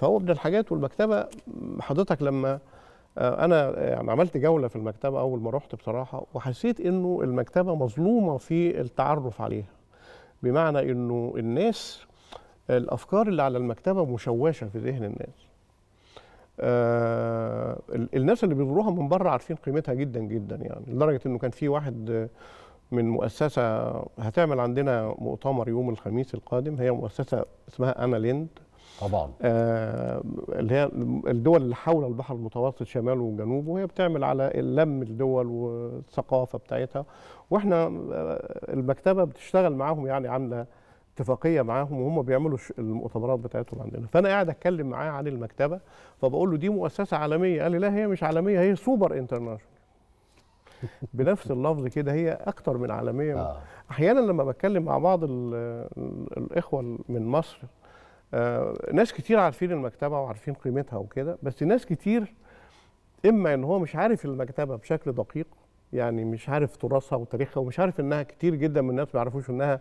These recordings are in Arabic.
فهو من الحاجات والمكتبه حضرتك لما آه، انا يعني عملت جوله في المكتبه اول ما رحت بصراحه وحسيت انه المكتبه مظلومه في التعرف عليها بمعنى انه الناس الافكار اللي على المكتبه مشوشه في ذهن الناس آه الناس اللي بيزوروها من بره عارفين قيمتها جدا جدا يعني لدرجه انه كان في واحد من مؤسسه هتعمل عندنا مؤتمر يوم الخميس القادم هي مؤسسه اسمها انا ليند طبعا آه اللي هي الدول اللي حول البحر المتوسط شماله وجنوبه وهي بتعمل على لم الدول والثقافه بتاعتها واحنا آه، المكتبه بتشتغل معاهم يعني عامله اتفاقيه معاهم وهم بيعملوا المؤتمرات بتاعتهم عندنا فانا قاعد اتكلم معاه عن المكتبه فبقول له دي مؤسسه عالميه قال لي لا هي مش عالميه هي سوبر انترناشونال بنفس اللفظ كده هي اكتر من عالميه آه. احيانا لما بتكلم مع بعض الاخوه من مصر آه، ناس كتير عارفين المكتبه وعارفين قيمتها وكده بس ناس كتير اما ان هو مش عارف المكتبه بشكل دقيق يعني مش عارف تراثها وتاريخها ومش عارف انها كتير جدا من الناس ما يعرفوش انها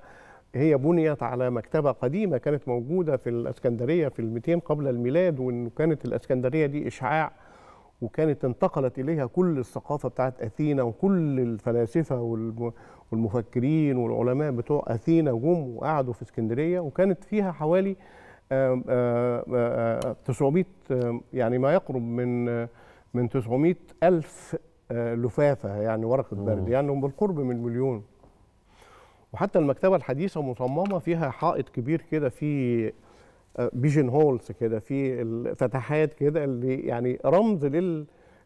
هي بنيت على مكتبه قديمه كانت موجوده في الاسكندريه في ال 200 قبل الميلاد وانه كانت الاسكندريه دي اشعاع وكانت انتقلت اليها كل الثقافه بتاعت اثينا وكل الفلاسفه والمفكرين والعلماء بتوع اثينا جم وقعدوا في اسكندريه وكانت فيها حوالي 900 يعني ما يقرب من من 900 ألف لفافة يعني ورقة برد يعني بالقرب من مليون وحتى المكتبة الحديثة مصممة فيها حائط كبير كده فيه بيجن هولز كده في الفتحات كده اللي يعني رمز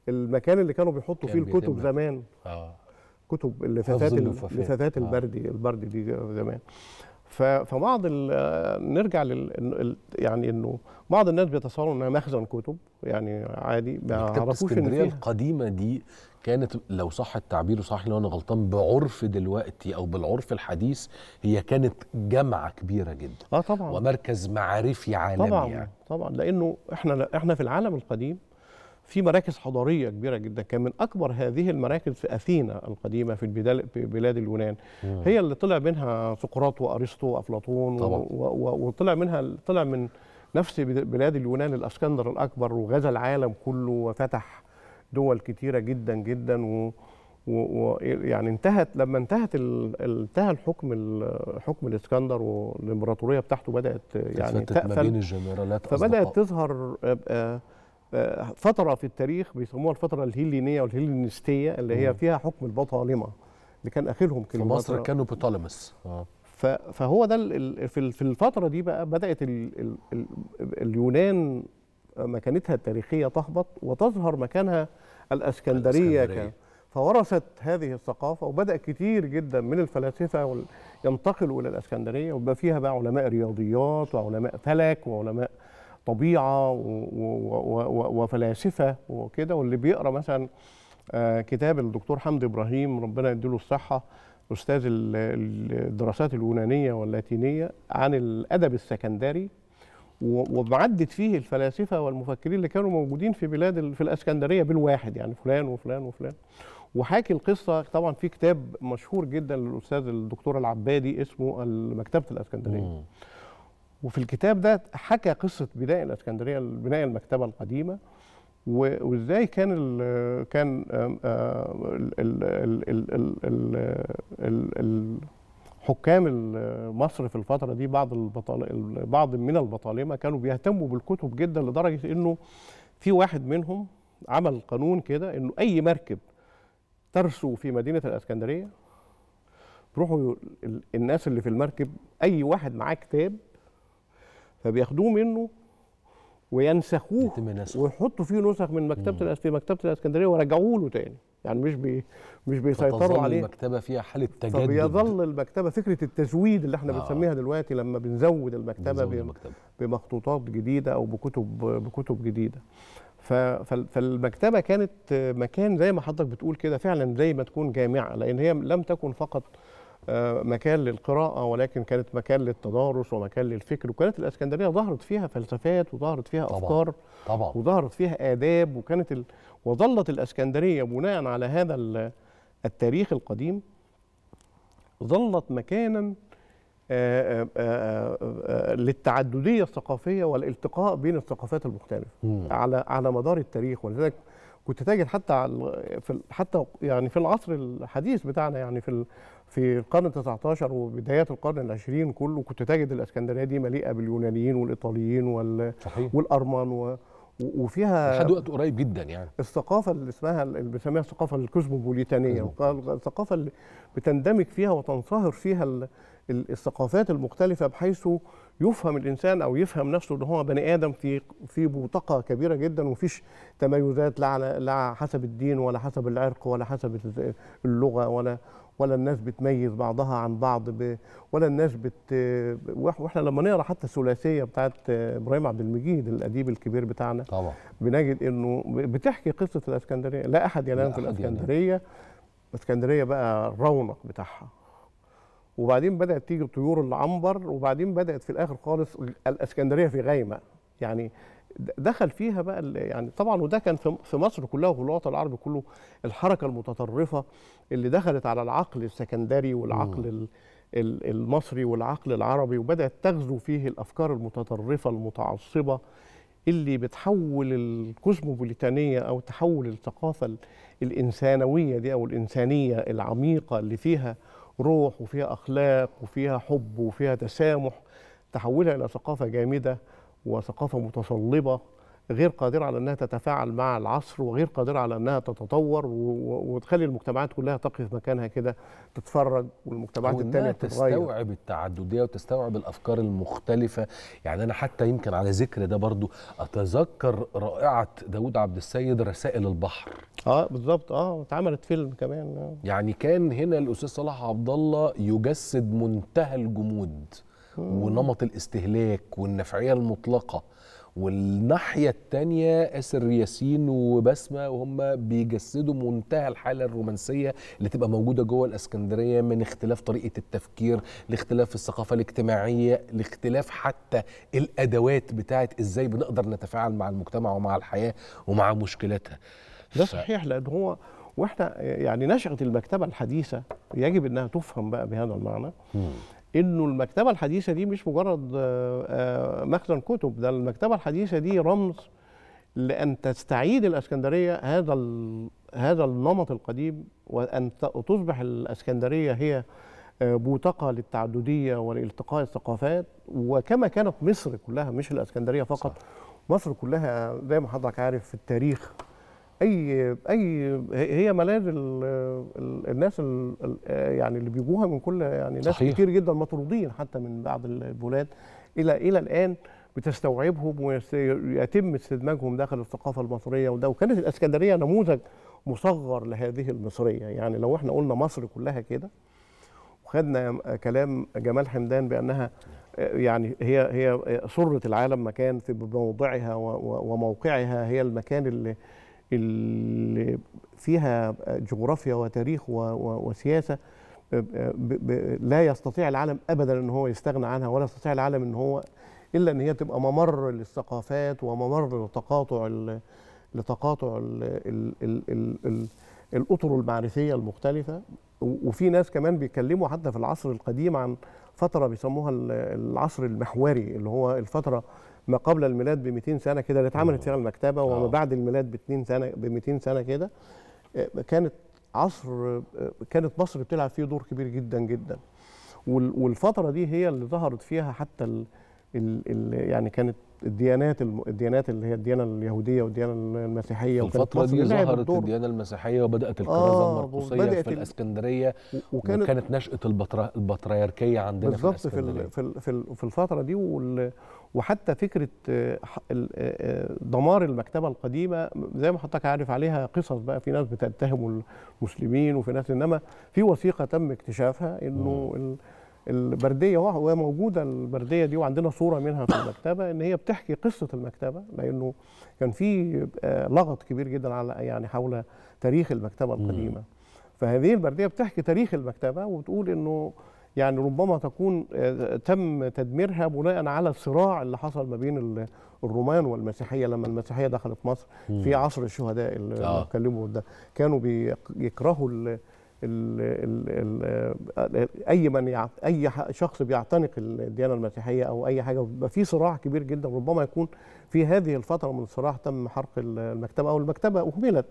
للمكان اللي كانوا بيحطوا كان فيه الكتب زمان اه كتب اللفافات اللفافات البردي آه. البردي دي زمان فبعض نرجع لل يعني انه بعض الناس بيتصوروا انها مخزن كتب يعني عادي ما يعرفوش ان القديمه دي كانت لو صح التعبير وصح لو انا غلطان بعرف دلوقتي او بالعرف الحديث هي كانت جامعه كبيره جدا اه طبعا ومركز معرفي عالمي طبعا يعني. طبعا لانه احنا احنا في العالم القديم في مراكز حضاريه كبيره جدا كان من اكبر هذه المراكز في اثينا القديمه في بلاد اليونان مم. هي اللي طلع منها سقراط وارسطو وافلاطون وطلع منها طلع من نفس بلاد اليونان الاسكندر الاكبر وغزا العالم كله وفتح دول كتيره جدا جدا و ويعني انتهت لما انتهت انتهى الحكم حكم الاسكندر والامبراطوريه بتاعته بدات يعني تقفل ما بين الجنرالات فبدات تظهر آه، آه، فتره في التاريخ بيسموها الفتره الهيلينيه والهيلينستيه اللي هي فيها حكم البطالمه اللي كان اخرهم كلمه في مصر كانوا بطالمس آه. فهو ده في الفتره دي بقى بدات اليونان مكانتها التاريخيه تهبط وتظهر مكانها الاسكندريه, الأسكندرية. فورثت هذه الثقافه وبدا كتير جدا من الفلاسفه ينتقلوا الى الاسكندريه ويبقى فيها بقى علماء رياضيات وعلماء فلك وعلماء طبيعه وفلاسفه وكده واللي بيقرا مثلا آه، كتاب الدكتور حمد ابراهيم ربنا يديله الصحه استاذ الدراسات اليونانيه واللاتينيه عن الادب السكندري وبعدت فيه الفلاسفه والمفكرين اللي كانوا موجودين في بلاد في الاسكندريه بالواحد يعني فلان وفلان وفلان وحاكي القصه طبعا في كتاب مشهور جدا للاستاذ الدكتور العبادي اسمه مكتبه الاسكندريه وفي الكتاب ده حكى قصه بناء الاسكندريه بناء المكتبه القديمه وازاي كان الـ كان الـ حكام مصر في الفترة دي بعض البطال بعض من البطالمة كانوا بيهتموا بالكتب جدا لدرجة إنه في واحد منهم عمل قانون كده إنه أي مركب ترسو في مدينة الإسكندرية بروحوا الناس اللي في المركب أي واحد معاه كتاب فبياخدوه منه وينسخوه ويحطوا فيه نسخ من مكتبه في مكتبه الاسكندريه ويرجعوا له تاني يعني مش بي مش بيسيطروا عليه المكتبه فيها حاله تجدد فبيظل المكتبه فكره التزويد اللي احنا آه. بنسميها دلوقتي لما بنزود المكتبه, المكتبة. بمخطوطات جديده او بكتب بكتب جديده فالمكتبه كانت مكان زي ما حضرتك بتقول كده فعلا زي ما تكون جامعه لان هي لم تكن فقط آه، مكان للقراءة ولكن كانت مكان للتدارس ومكان للفكر وكانت الإسكندرية ظهرت فيها فلسفات وظهرت فيها أفكار طبعا طبعًا. وظهرت فيها آداب وكانت ال... وظلت الإسكندرية بناء على هذا التاريخ القديم ظلت مكانا آه، آه، للتعددية الثقافية والالتقاء بين الثقافات المختلفة على على مدار التاريخ ولذلك كنت تجد حتى في حتى يعني في العصر الحديث بتاعنا يعني في في القرن ال19 وبدايات القرن العشرين كله كنت تجد الاسكندريه دي مليئه باليونانيين والايطاليين وال... صحيح. والارمان و... وفيها لحد وقت قريب جدا يعني الثقافه اللي اسمها اللي بنسميها الثقافه الكوزموبوليتانيه الثقافه اللي بتندمج فيها وتنصهر فيها الثقافات المختلفه بحيث يفهم الانسان او يفهم نفسه ان هو بني ادم في في بوتقه كبيره جدا ومفيش تميزات لا على لا حسب الدين ولا حسب العرق ولا حسب اللغه ولا ولا الناس بتميز بعضها عن بعض ب... ولا الناس بت واحنا لما نقرا حتى الثلاثيه بتاعت ابراهيم عبد المجيد الاديب الكبير بتاعنا طبعا بنجد انه بتحكي قصه الاسكندريه لا احد ينام في الاسكندريه الاسكندريه بقى الرونق بتاعها وبعدين بدات تيجي طيور العنبر وبعدين بدات في الاخر خالص الاسكندريه في غايمه يعني دخل فيها بقى يعني طبعا وده كان في مصر كلها وفي الوطن العربي كله الحركه المتطرفه اللي دخلت على العقل السكندري والعقل المصري والعقل العربي وبدات تغزو فيه الافكار المتطرفه المتعصبه اللي بتحول الكوزموبوليتانيه او تحول الثقافه الانسانويه دي او الانسانيه العميقه اللي فيها روح وفيها أخلاق وفيها حب وفيها تسامح تحولها إلى ثقافة جامدة وثقافة متصلبة غير قادره على انها تتفاعل مع العصر وغير قادره على انها تتطور وتخلي المجتمعات كلها تقف مكانها كده تتفرج والمجتمعات الثانيه تتغير تستوعب التعدديه وتستوعب الافكار المختلفه يعني انا حتى يمكن على ذكر ده برضو اتذكر رائعه داود عبد السيد رسائل البحر اه بالظبط اه اتعملت فيلم كمان آه. يعني كان هنا الاستاذ صلاح عبد الله يجسد منتهى الجمود ونمط الاستهلاك والنفعيه المطلقه والناحيه الثانيه اسر ياسين وبسمه وهم بيجسدوا منتهى الحاله الرومانسيه اللي تبقى موجوده جوه الاسكندريه من اختلاف طريقه التفكير لاختلاف الثقافه الاجتماعيه لاختلاف حتى الادوات بتاعه ازاي بنقدر نتفاعل مع المجتمع ومع الحياه ومع مشكلاتها ده صحيح لان هو واحنا يعني نشأة المكتبة الحديثة يجب انها تفهم بقى بهذا المعنى انه المكتبه الحديثه دي مش مجرد آه، آه، مخزن كتب ده المكتبه الحديثه دي رمز لان تستعيد الاسكندريه هذا هذا النمط القديم وان تصبح الاسكندريه هي آه، بوتقه للتعدديه والالتقاء الثقافات وكما كانت مصر كلها مش الاسكندريه فقط صح. مصر كلها زي ما حضرتك عارف في التاريخ اي اي هي ملاذ الناس الـ يعني اللي بيجوها من كل يعني ناس صحيح. كتير جدا مطرودين حتى من بعض البلاد الى الى الان بتستوعبهم ويتم استدماجهم داخل الثقافه المصريه وده وكانت الاسكندريه نموذج مصغر لهذه المصريه يعني لو احنا قلنا مصر كلها كده وخدنا كلام جمال حمدان بانها يعني هي هي سره العالم مكان في موضعها وموقعها هي المكان اللي اللي فيها جغرافيا وتاريخ وسياسه لا يستطيع العالم ابدا ان هو يستغنى عنها ولا يستطيع العالم ان هو الا ان هي تبقى ممر للثقافات وممر لتقاطع لتقاطع الاطر المعرفيه المختلفه وفي ناس كمان بيتكلموا حتى في العصر القديم عن فتره بيسموها العصر المحوري اللي هو الفتره ما قبل الميلاد ب 200 سنه كده اللي اتعملت فيها المكتبه وما آه. بعد الميلاد ب 200 سنه ب 200 سنه كده آه، كانت عصر آه، كانت مصر بتلعب فيه دور كبير جدا جدا والفتره دي هي اللي ظهرت فيها حتى الـ الـ يعني كانت الديانات الديانات اللي هي الديانه اليهوديه والديانه المسيحيه الفتره دي ظهرت الديانه المسيحيه وبدات الكرازه آه المرقسيه في الاسكندريه وكانت, وكانت نشاه البطريركيه عندنا بالظبط في, في, في, في الفتره دي وال وحتى فكره آه، آه، آه، دمار المكتبه القديمه زي ما حضرتك عارف عليها قصص بقى في ناس بتتهم المسلمين وفي ناس انما في وثيقه تم اكتشافها انه البرديه وهي موجوده البرديه دي وعندنا صوره منها في المكتبه ان هي بتحكي قصه المكتبه لانه كان في لغط كبير جدا على يعني حول تاريخ المكتبه القديمه فهذه البرديه بتحكي تاريخ المكتبه وبتقول انه يعني ربما تكون آه، تم تدميرها بناء على الصراع اللي حصل ما بين الرومان والمسيحيه لما المسيحيه دخلت مصر في عصر الشهداء آه. اللي بتكلموا ده كانوا بيكرهوا الـ الـ الـ الـ آه، اي من اي شخص بيعتنق الديانه المسيحيه او اي حاجه بيبقى في صراع كبير جدا ربما يكون في هذه الفتره من الصراع تم حرق المكتبه او المكتبه اهملت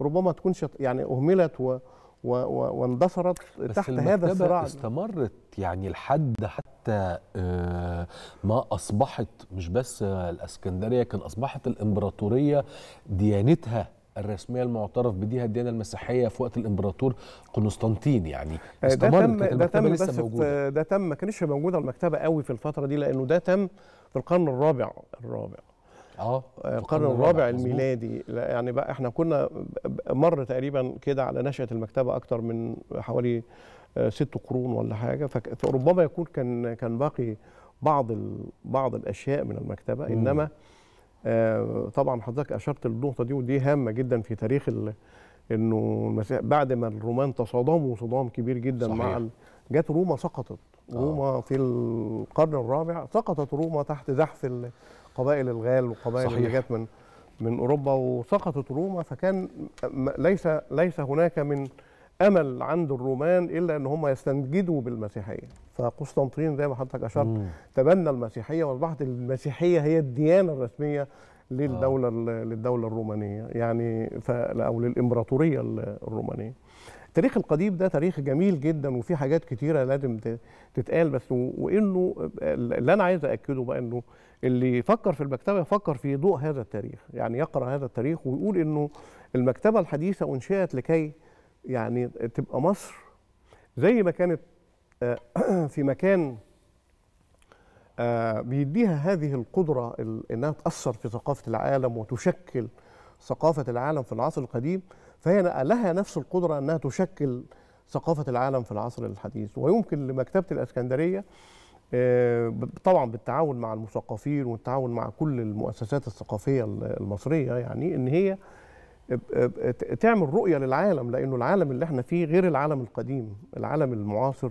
ربما تكون يعني اهملت و واندثرت تحت هذا الصراع استمرت يعني لحد حتى آه، ما اصبحت مش بس الاسكندريه كان اصبحت الامبراطوريه ديانتها الرسميه المعترف بديها الديانه المسيحيه في وقت الامبراطور قسطنطين يعني استمر آه، ده تم ده تم لسه ده تم ما كانش موجود على المكتبه قوي في الفتره دي لانه ده تم في القرن الرابع الرابع اه, آه، القرن الرابع الميلادي يعني بقى احنا كنا مر تقريبا كده على نشاه المكتبه اكتر من حوالي آه، ست قرون ولا حاجه فربما يكون كان كان باقي بعض بعض الاشياء من المكتبه انما آه، طبعا حضرتك اشرت للنقطه دي ودي هامه جدا في تاريخ انه بعد ما الرومان تصادموا صدام كبير جدا صحيح. مع جت روما سقطت روما آه. في القرن الرابع سقطت روما تحت زحف قبائل الغال وقبائل صحيح. اللي جت من من اوروبا وسقطت روما فكان ليس ليس هناك من امل عند الرومان الا ان هم يستنجدوا بالمسيحيه فقسطنطين زي ما حضرتك اشرت تبنى المسيحيه واصبحت المسيحيه هي الديانه الرسميه للدوله آه. للدوله الرومانيه يعني او للامبراطوريه الرومانيه التاريخ القديم ده تاريخ جميل جدا وفي حاجات كتيره لازم تتقال بس وانه آه، اللي انا عايز اكده بقى انه اللي يفكر في المكتبه يفكر في ضوء هذا التاريخ يعني يقرا هذا التاريخ ويقول انه المكتبه الحديثه انشئت لكي يعني تبقى مصر زي ما كانت آه، في مكان آه، بيديها هذه القدره انها تاثر في ثقافه العالم وتشكل ثقافه العالم في العصر القديم فهي لها نفس القدره انها تشكل ثقافه العالم في العصر الحديث ويمكن لمكتبه الاسكندريه آه، طبعا بالتعاون مع المثقفين والتعاون مع كل المؤسسات الثقافيه المصريه يعني ان هي تعمل رؤيه للعالم لانه العالم اللي احنا فيه غير العالم القديم، العالم المعاصر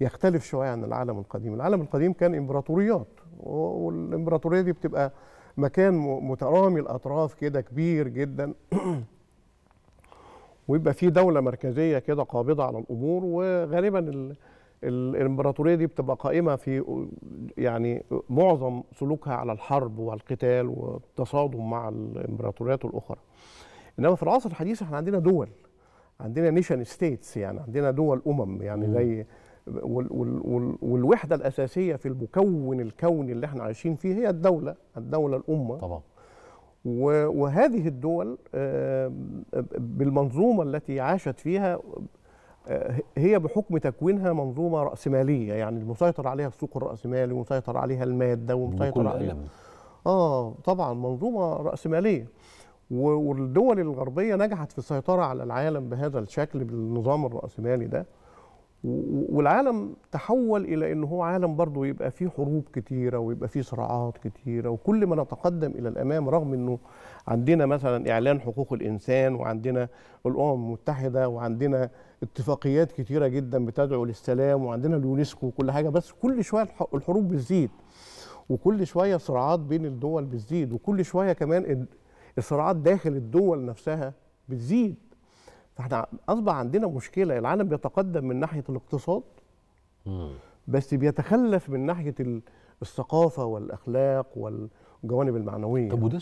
يختلف شويه عن العالم القديم، العالم القديم كان امبراطوريات والامبراطوريه دي بتبقى مكان مترامي الاطراف كده كبير جدا ويبقى في دوله مركزيه كده قابضه على الامور وغالبا الامبراطوريه دي بتبقى قائمه في يعني معظم سلوكها على الحرب والقتال والتصادم مع الامبراطوريات الاخرى انما في العصر الحديث احنا عندنا دول عندنا نيشن ستيتس يعني عندنا دول امم يعني زي والوحده الاساسيه في المكون الكوني اللي احنا عايشين فيه هي الدوله الدوله الامه طبعا وهذه الدول آه، بالمنظومه التي عاشت فيها آه، هي بحكم تكوينها منظومه راسماليه يعني المسيطر عليها السوق الراسمالي ومسيطر عليها الماده ومسيطر عليها ألم. اه طبعا منظومه راسماليه والدول الغربيه نجحت في السيطره على العالم بهذا الشكل بالنظام الراسمالي ده والعالم تحول الى ان هو عالم برضه يبقى فيه حروب كتيره ويبقى فيه صراعات كتيره وكل ما نتقدم الى الامام رغم انه عندنا مثلا اعلان حقوق الانسان وعندنا الامم المتحده وعندنا اتفاقيات كتيره جدا بتدعو للسلام وعندنا اليونسكو وكل حاجه بس كل شويه الحروب بتزيد وكل شويه صراعات بين الدول بتزيد وكل شويه كمان الصراعات داخل الدول نفسها بتزيد فاحنا اصبح عندنا مشكله العالم بيتقدم من ناحيه الاقتصاد بس بيتخلف من ناحيه الثقافه والاخلاق والجوانب المعنويه طب وده